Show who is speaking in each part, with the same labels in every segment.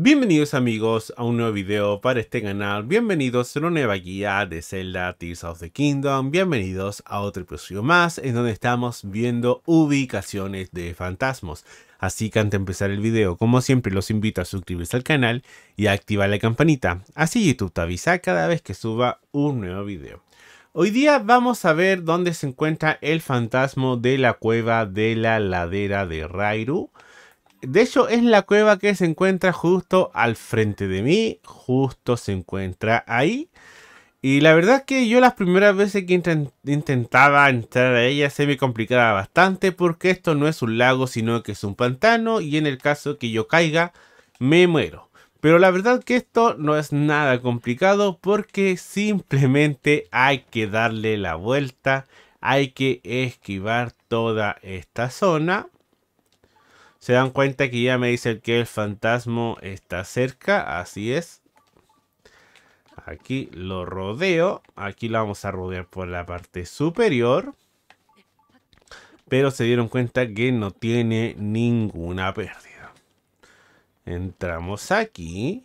Speaker 1: Bienvenidos amigos a un nuevo video para este canal, bienvenidos a una nueva guía de Zelda Tears of the Kingdom, bienvenidos a otro episodio más en donde estamos viendo ubicaciones de fantasmas. Así que antes de empezar el video, como siempre los invito a suscribirse al canal y a activar la campanita, así YouTube te avisa cada vez que suba un nuevo video. Hoy día vamos a ver dónde se encuentra el fantasma de la cueva de la ladera de Rairu. De hecho, es la cueva que se encuentra justo al frente de mí. Justo se encuentra ahí. Y la verdad es que yo las primeras veces que intentaba entrar a ella se me complicaba bastante porque esto no es un lago sino que es un pantano y en el caso que yo caiga me muero. Pero la verdad que esto no es nada complicado porque simplemente hay que darle la vuelta, hay que esquivar toda esta zona se dan cuenta que ya me dice que el fantasma está cerca. Así es. Aquí lo rodeo. Aquí lo vamos a rodear por la parte superior. Pero se dieron cuenta que no tiene ninguna pérdida. Entramos aquí.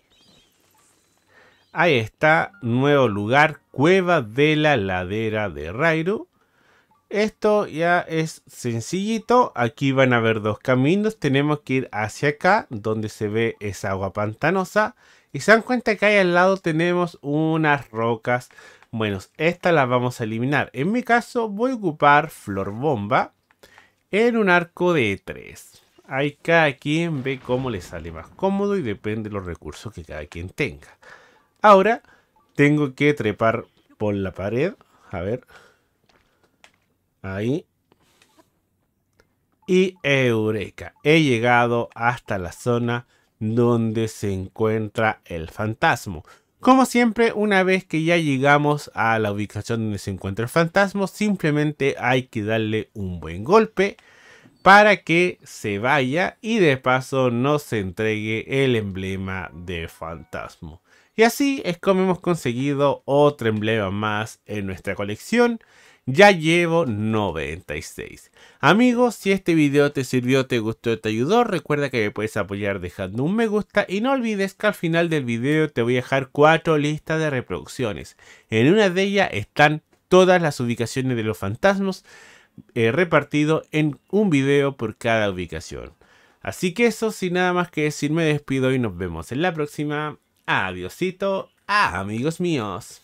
Speaker 1: Ahí está, nuevo lugar, Cueva de la Ladera de Rairo. Esto ya es sencillito. Aquí van a ver dos caminos. Tenemos que ir hacia acá, donde se ve esa agua pantanosa. Y se dan cuenta que ahí al lado tenemos unas rocas. Bueno, estas las vamos a eliminar. En mi caso voy a ocupar Flor Bomba en un arco de tres. Ahí cada quien ve cómo le sale más cómodo y depende de los recursos que cada quien tenga. Ahora tengo que trepar por la pared. A ver, Ahí. Y eureka, he llegado hasta la zona donde se encuentra el fantasma. Como siempre, una vez que ya llegamos a la ubicación donde se encuentra el fantasma, simplemente hay que darle un buen golpe para que se vaya y de paso nos entregue el emblema de fantasma. Y así es como hemos conseguido otro emblema más en nuestra colección. Ya llevo 96. Amigos, si este video te sirvió, te gustó, te ayudó, recuerda que me puedes apoyar dejando un me gusta y no olvides que al final del video te voy a dejar cuatro listas de reproducciones. En una de ellas están todas las ubicaciones de los fantasmas eh, repartido en un video por cada ubicación. Así que eso, sin nada más que decir, me despido y nos vemos en la próxima. Adiosito, ah, amigos míos.